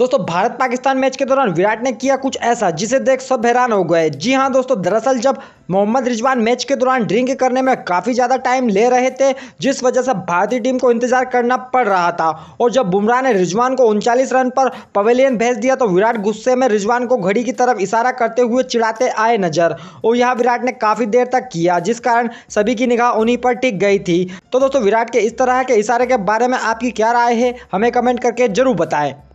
दोस्तों भारत पाकिस्तान मैच के दौरान विराट ने किया कुछ ऐसा जिसे देख सब हैरान हो गए जी हाँ दोस्तों दरअसल जब मोहम्मद रिजवान मैच के दौरान ड्रिंक करने में काफ़ी ज़्यादा टाइम ले रहे थे जिस वजह से भारतीय टीम को इंतजार करना पड़ रहा था और जब बुमराह ने रिजवान को उनचालीस रन पर पवेलियन भेज दिया तो विराट गुस्से में रिजवान को घड़ी की तरफ इशारा करते हुए चिड़ाते आए नजर और यह विराट ने काफ़ी देर तक किया जिस कारण सभी की निगाह उन्हीं पर टिक गई थी तो दोस्तों विराट के इस तरह के इशारे के बारे में आपकी क्या राय है हमें कमेंट करके जरूर बताएं